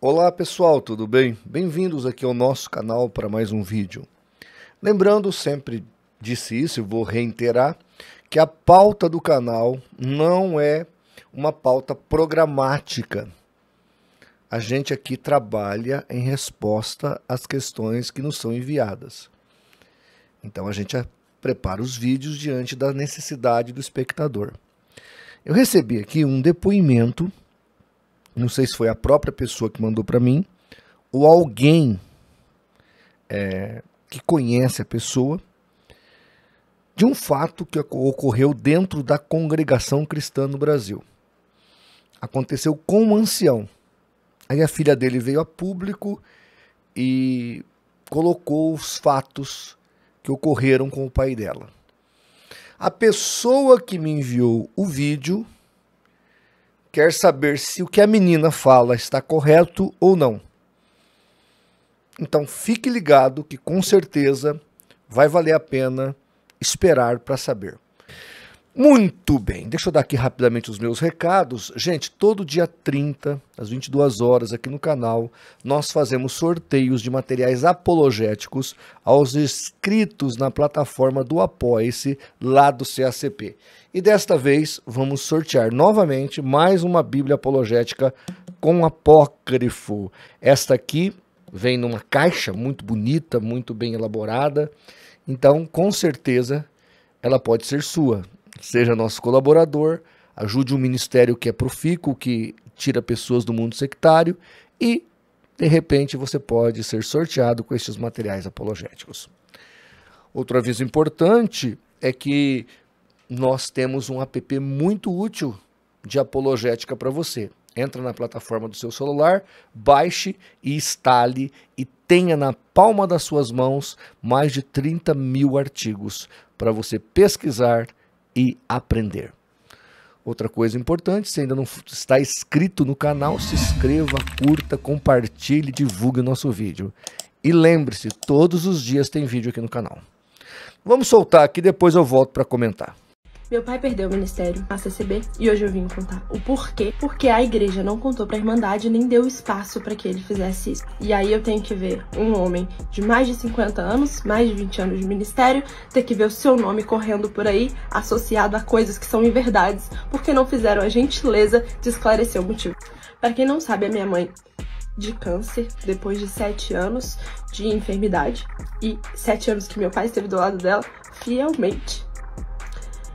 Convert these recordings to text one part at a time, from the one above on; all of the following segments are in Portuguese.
Olá pessoal, tudo bem? Bem-vindos aqui ao nosso canal para mais um vídeo. Lembrando, sempre disse isso e vou reiterar, que a pauta do canal não é uma pauta programática. A gente aqui trabalha em resposta às questões que nos são enviadas. Então a gente prepara os vídeos diante da necessidade do espectador. Eu recebi aqui um depoimento, não sei se foi a própria pessoa que mandou para mim, ou alguém é, que conhece a pessoa, de um fato que ocorreu dentro da congregação cristã no Brasil. Aconteceu com um ancião. Aí a filha dele veio a público e colocou os fatos que ocorreram com o pai dela. A pessoa que me enviou o vídeo quer saber se o que a menina fala está correto ou não. Então fique ligado que com certeza vai valer a pena esperar para saber. Muito bem, deixa eu dar aqui rapidamente os meus recados. Gente, todo dia 30, às 22 horas, aqui no canal, nós fazemos sorteios de materiais apologéticos aos inscritos na plataforma do Apoia-se lá do CACP. E desta vez vamos sortear novamente mais uma Bíblia apologética com apócrifo. Esta aqui vem numa caixa muito bonita, muito bem elaborada. Então, com certeza, ela pode ser sua seja nosso colaborador, ajude um ministério que é profícuo, que tira pessoas do mundo sectário e, de repente, você pode ser sorteado com estes materiais apologéticos. Outro aviso importante é que nós temos um app muito útil de apologética para você. Entra na plataforma do seu celular, baixe e instale e tenha na palma das suas mãos mais de 30 mil artigos para você pesquisar, e aprender. Outra coisa importante, se ainda não está inscrito no canal, se inscreva, curta, compartilhe, divulgue o nosso vídeo. E lembre-se, todos os dias tem vídeo aqui no canal. Vamos soltar aqui, depois eu volto para comentar. Meu pai perdeu o ministério, a CCB, e hoje eu vim contar o porquê. Porque a igreja não contou pra Irmandade nem deu espaço para que ele fizesse isso. E aí eu tenho que ver um homem de mais de 50 anos, mais de 20 anos de ministério, ter que ver o seu nome correndo por aí, associado a coisas que são inverdades, porque não fizeram a gentileza de esclarecer o motivo. Para quem não sabe, a minha mãe de câncer depois de sete anos de enfermidade e sete anos que meu pai esteve do lado dela fielmente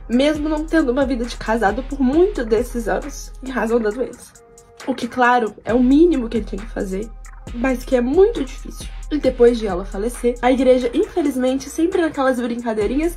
mesmo não tendo uma vida de casado por muitos desses anos em razão da doença. O que, claro, é o mínimo que ele tinha que fazer, mas que é muito difícil. E depois de ela falecer, a igreja, infelizmente, sempre naquelas brincadeirinhas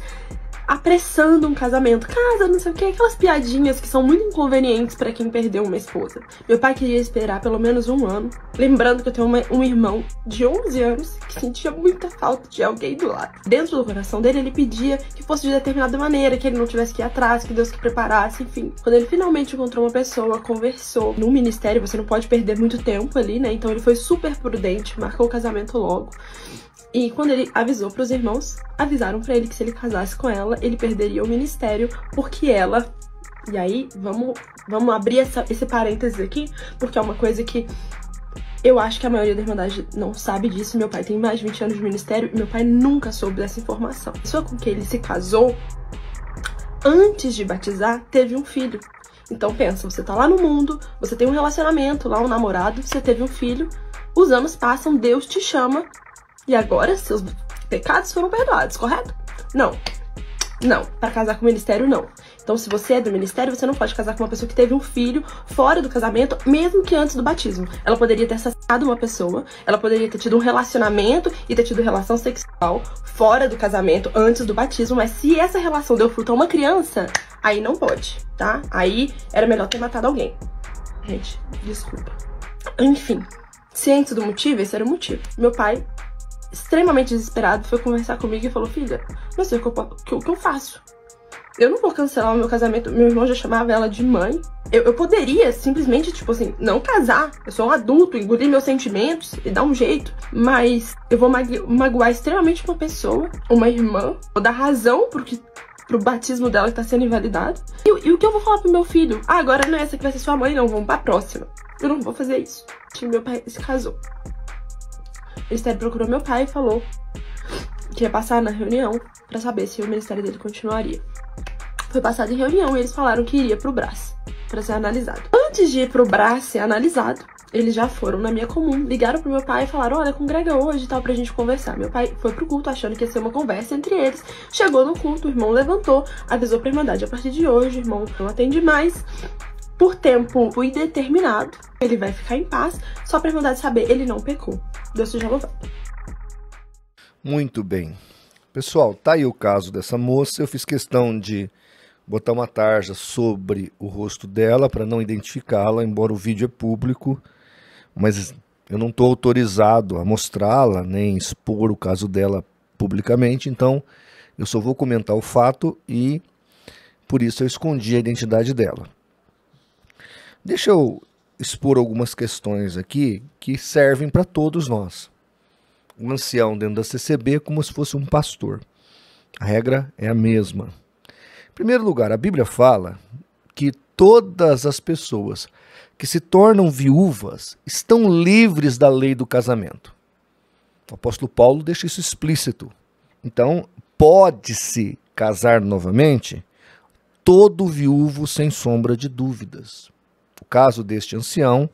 apressando um casamento. Casa, não sei o que, aquelas piadinhas que são muito inconvenientes para quem perdeu uma esposa. Meu pai queria esperar pelo menos um ano. Lembrando que eu tenho uma, um irmão de 11 anos que sentia muita falta de alguém do lado. Dentro do coração dele, ele pedia que fosse de determinada maneira, que ele não tivesse que ir atrás, que Deus que preparasse, enfim. Quando ele finalmente encontrou uma pessoa, conversou. No ministério, você não pode perder muito tempo ali, né? Então ele foi super prudente, marcou o casamento logo. E quando ele avisou para os irmãos, avisaram para ele que se ele casasse com ela, ele perderia o ministério, porque ela. E aí, vamos, vamos abrir essa, esse parênteses aqui, porque é uma coisa que eu acho que a maioria da Irmandade não sabe disso. Meu pai tem mais de 20 anos de ministério e meu pai nunca soube dessa informação. A pessoa com quem ele se casou, antes de batizar, teve um filho. Então pensa, você tá lá no mundo, você tem um relacionamento, lá um namorado, você teve um filho, os anos passam, Deus te chama e agora seus pecados foram perdoados, correto? Não. Não, para casar com o ministério, não. Então, se você é do ministério, você não pode casar com uma pessoa que teve um filho fora do casamento, mesmo que antes do batismo. Ela poderia ter assassinado uma pessoa, ela poderia ter tido um relacionamento e ter tido relação sexual fora do casamento, antes do batismo, mas se essa relação deu fruto a uma criança, aí não pode, tá? Aí era melhor ter matado alguém. Gente, desculpa. Enfim, ciente do motivo, esse era o motivo. Meu pai extremamente desesperado, foi conversar comigo e falou: Filha, não sei o que eu, que, que eu faço. Eu não vou cancelar o meu casamento. Meu irmão já chamava ela de mãe. Eu, eu poderia simplesmente, tipo assim, não casar. Eu sou um adulto, engolir meus sentimentos e dar um jeito. Mas eu vou magu magoar extremamente uma pessoa, uma irmã. Vou dar razão pro, que, pro batismo dela que tá sendo invalidado. E, e o que eu vou falar pro meu filho? Ah, agora não é essa que vai ser sua mãe, não. Vamos pra próxima. Eu não vou fazer isso. Tipo, meu pai se casou. Esther procurou meu pai e falou que ia passar na reunião para saber se o ministério dele continuaria. Foi passado em reunião e eles falaram que iria pro Brás para ser analisado. Antes de ir pro Brás ser analisado, eles já foram na minha comum, ligaram pro meu pai e falaram: Olha, congrega hoje e tal pra gente conversar. Meu pai foi pro culto achando que ia ser uma conversa entre eles. Chegou no culto, o irmão levantou, avisou pra irmandade: A partir de hoje, irmão, não atende mais por tempo indeterminado. Ele vai ficar em paz, só para mandar de saber, ele não pecou. Deus seja louvado. Muito bem. Pessoal, tá aí o caso dessa moça. Eu fiz questão de botar uma tarja sobre o rosto dela para não identificá-la, embora o vídeo é público, mas eu não estou autorizado a mostrá-la nem expor o caso dela publicamente, então eu só vou comentar o fato e por isso eu escondi a identidade dela. Deixa eu expor algumas questões aqui que servem para todos nós. O um ancião dentro da CCB é como se fosse um pastor. A regra é a mesma. Em primeiro lugar, a Bíblia fala que todas as pessoas que se tornam viúvas estão livres da lei do casamento. O apóstolo Paulo deixa isso explícito. Então, pode-se casar novamente todo viúvo sem sombra de dúvidas. O caso deste ancião,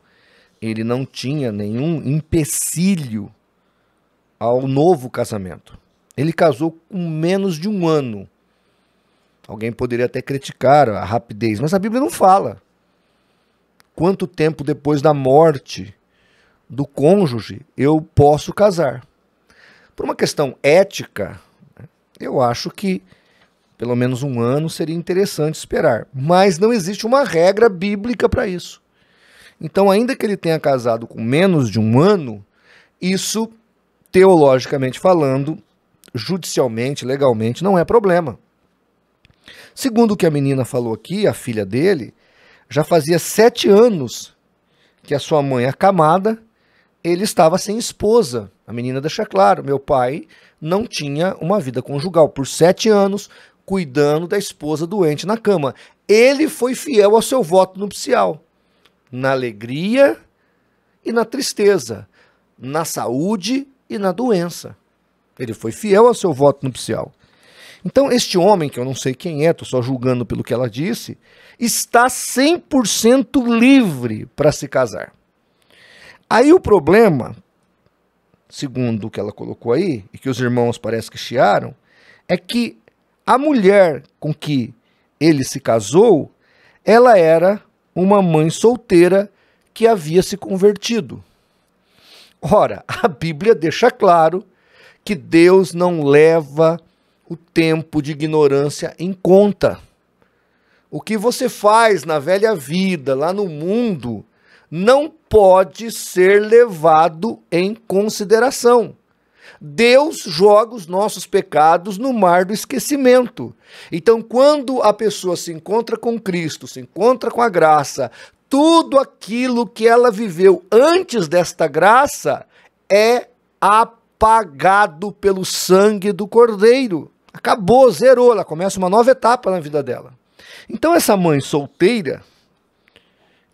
ele não tinha nenhum empecilho ao novo casamento. Ele casou com menos de um ano. Alguém poderia até criticar a rapidez, mas a Bíblia não fala. Quanto tempo depois da morte do cônjuge eu posso casar? Por uma questão ética, né, eu acho que pelo menos um ano seria interessante esperar. Mas não existe uma regra bíblica para isso. Então, ainda que ele tenha casado com menos de um ano, isso, teologicamente falando, judicialmente, legalmente, não é problema. Segundo o que a menina falou aqui, a filha dele, já fazia sete anos que a sua mãe é acamada, ele estava sem esposa. A menina deixa claro: meu pai não tinha uma vida conjugal. Por sete anos, cuidando da esposa doente na cama. Ele foi fiel ao seu voto nupcial, na alegria e na tristeza, na saúde e na doença. Ele foi fiel ao seu voto nupcial. Então, este homem, que eu não sei quem é, estou só julgando pelo que ela disse, está 100% livre para se casar. Aí o problema, segundo o que ela colocou aí, e que os irmãos parece que chiaram, é que a mulher com que ele se casou, ela era uma mãe solteira que havia se convertido. Ora, a Bíblia deixa claro que Deus não leva o tempo de ignorância em conta. O que você faz na velha vida, lá no mundo, não pode ser levado em consideração. Deus joga os nossos pecados no mar do esquecimento. Então, quando a pessoa se encontra com Cristo, se encontra com a graça, tudo aquilo que ela viveu antes desta graça é apagado pelo sangue do Cordeiro. Acabou, zerou, ela começa uma nova etapa na vida dela. Então, essa mãe solteira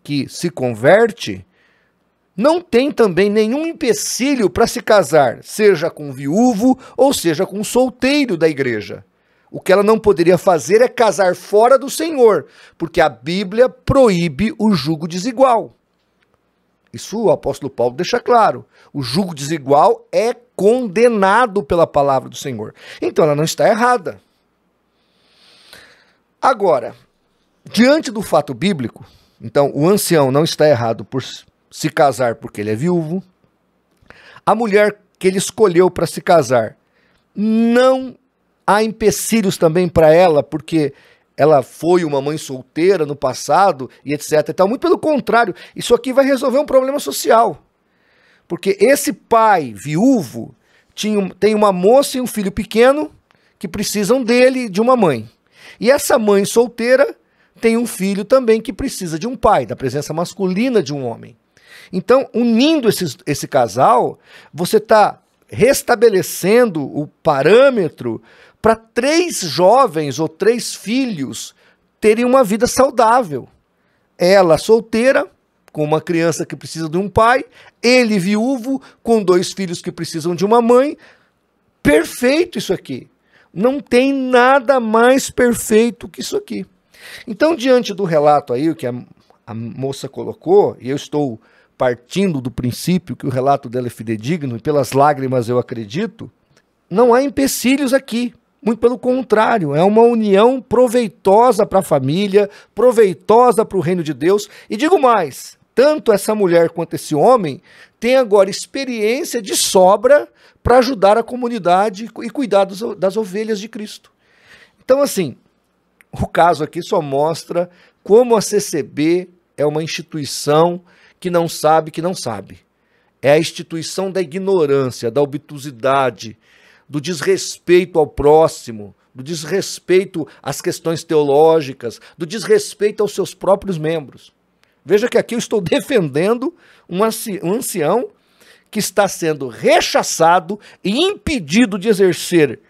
que se converte, não tem também nenhum empecilho para se casar, seja com viúvo ou seja com solteiro da igreja. O que ela não poderia fazer é casar fora do Senhor, porque a Bíblia proíbe o jugo desigual. Isso o apóstolo Paulo deixa claro. O jugo desigual é condenado pela palavra do Senhor. Então ela não está errada. Agora, diante do fato bíblico, então o ancião não está errado por, se casar porque ele é viúvo. A mulher que ele escolheu para se casar, não há empecilhos também para ela, porque ela foi uma mãe solteira no passado e etc. Então Muito pelo contrário, isso aqui vai resolver um problema social. Porque esse pai viúvo tinha, tem uma moça e um filho pequeno que precisam dele e de uma mãe. E essa mãe solteira tem um filho também que precisa de um pai, da presença masculina de um homem. Então, unindo esses, esse casal, você está restabelecendo o parâmetro para três jovens ou três filhos terem uma vida saudável. Ela solteira, com uma criança que precisa de um pai, ele viúvo, com dois filhos que precisam de uma mãe. Perfeito isso aqui. Não tem nada mais perfeito que isso aqui. Então, diante do relato aí, o que a, a moça colocou, e eu estou partindo do princípio que o relato dela é fidedigno, e pelas lágrimas eu acredito, não há empecilhos aqui. Muito pelo contrário, é uma união proveitosa para a família, proveitosa para o reino de Deus. E digo mais: tanto essa mulher quanto esse homem têm agora experiência de sobra para ajudar a comunidade e cuidar dos, das ovelhas de Cristo. Então, assim, o caso aqui só mostra como a CCB é uma instituição que não sabe que não sabe. É a instituição da ignorância, da obtusidade, do desrespeito ao próximo, do desrespeito às questões teológicas, do desrespeito aos seus próprios membros. Veja que aqui eu estou defendendo um ancião que está sendo rechaçado e impedido de exercer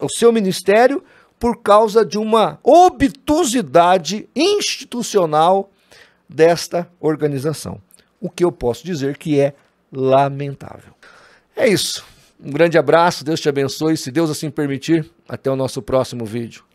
o seu ministério por causa de uma obtusidade institucional desta organização, o que eu posso dizer que é lamentável. É isso. Um grande abraço, Deus te abençoe. Se Deus assim permitir, até o nosso próximo vídeo.